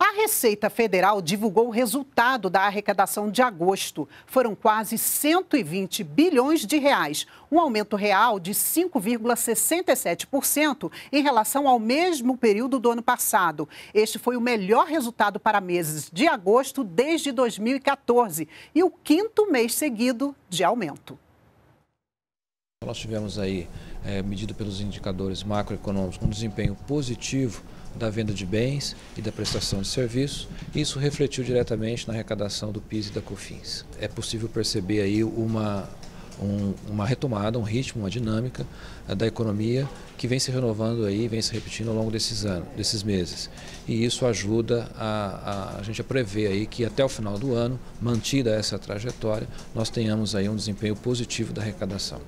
A Receita Federal divulgou o resultado da arrecadação de agosto. Foram quase 120 bilhões de reais, um aumento real de 5,67% em relação ao mesmo período do ano passado. Este foi o melhor resultado para meses de agosto desde 2014 e o quinto mês seguido de aumento. Nós tivemos aí, é, medido pelos indicadores macroeconômicos, um desempenho positivo da venda de bens e da prestação de serviços. Isso refletiu diretamente na arrecadação do PIS e da COFINS. É possível perceber aí uma, um, uma retomada, um ritmo, uma dinâmica eh, da economia que vem se renovando aí, vem se repetindo ao longo desses anos, desses meses. E isso ajuda a, a, a gente a prever aí que até o final do ano, mantida essa trajetória, nós tenhamos aí um desempenho positivo da arrecadação.